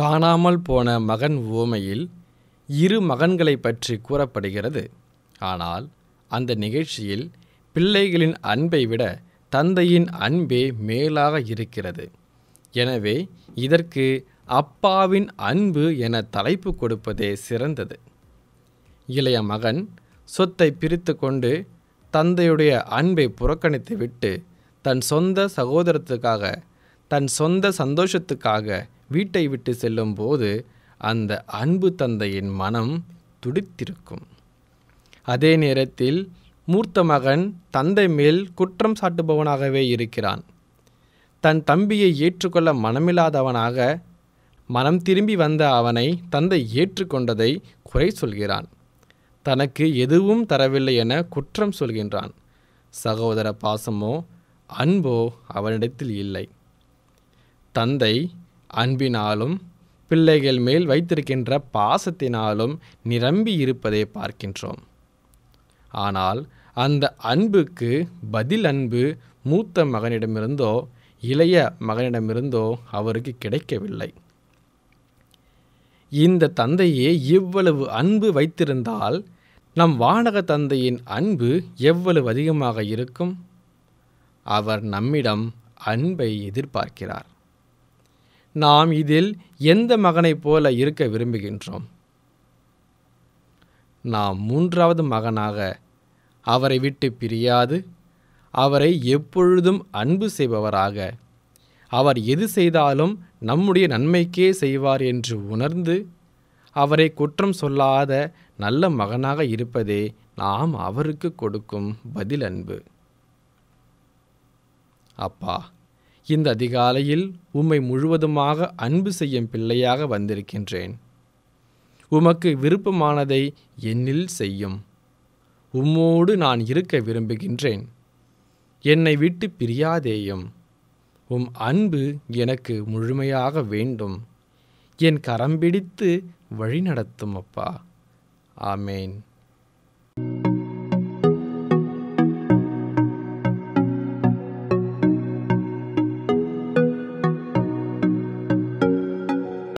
காணாமல் போன மகன் உவமையில் இரு மகன்களை பற்றி கூறப்படுகிறது ஆனால் அந்த நிகழ்ச்சியில் பிள்ளைகளின் அன்பை விட தந்தையின் அன்பே மேலாக இருக்கிறது எனவே இதற்கு அப்பாவின் அன்பு என தலைப்பு கொடுப்பதே சிறந்தது இளைய மகன் சொத்தை பிரித்து கொண்டு தந்தையுடைய அன்பை புறக்கணித்துவிட்டு தன் சொந்த சகோதரத்துக்காக தன் சொந்த சந்தோஷத்துக்காக வீட்டை விட்டு செல்லும் போது அந்த அன்பு தந்தையின் மனம் துடித்திருக்கும் அதே நேரத்தில் மூர்த்த மகன் தந்தை மேல் குற்றம் சாட்டுபவனாகவே இருக்கிறான் தன் தம்பியை ஏற்றுக்கொள்ள மனமில்லாதவனாக மனம் திரும்பி வந்த அவனை தந்தை ஏற்றுக்கொண்டதை குறை சொல்கிறான் தனக்கு எதுவும் தரவில்லை என குற்றம் சொல்கின்றான் சகோதர பாசமோ அன்போ அவனிடத்தில் இல்லை தந்தை அன்பினாலும் பிள்ளைகள் மேல் வைத்திருக்கின்ற பாசத்தினாலும் நிரம்பி இருப்பதை பார்க்கின்றோம் ஆனால் அந்த அன்புக்கு பதில் அன்பு மூத்த மகனிடமிருந்தோ இளைய மகனிடமிருந்தோ அவருக்கு கிடைக்கவில்லை இந்த தந்தையே இவ்வளவு அன்பு வைத்திருந்தால் நம் வானக தந்தையின் அன்பு எவ்வளவு அதிகமாக இருக்கும் அவர் நம்மிடம் அன்பை எதிர்பார்க்கிறார் நாம் இதில் எந்த மகனைப் போல இருக்க விரும்புகின்றோம் நாம் மூன்றாவது மகனாக அவரை விட்டு பிரியாது அவரை எப்பொழுதும் அன்பு செய்பவராக அவர் எது செய்தாலும் நம்முடைய நன்மைக்கே செய்வார் என்று உணர்ந்து அவரை குற்றம் சொல்லாத நல்ல மகனாக இருப்பதே நாம் அவருக்கு கொடுக்கும் பதில் அன்பு அப்பா இந்த அதிகாலையில் உம்மை முழுவதுமாக அன்பு செய்யும் பிள்ளையாக வந்திருக்கின்றேன் உமக்கு விருப்பமானதை என்னில் செய்யும் உம்மோடு நான் இருக்க விரும்புகின்றேன் என்னை விட்டு பிரியாதேயும் உம் அன்பு எனக்கு முழுமையாக வேண்டும் என் கரம் பிடித்து வழிநடத்தும் அப்பா ஆமேன்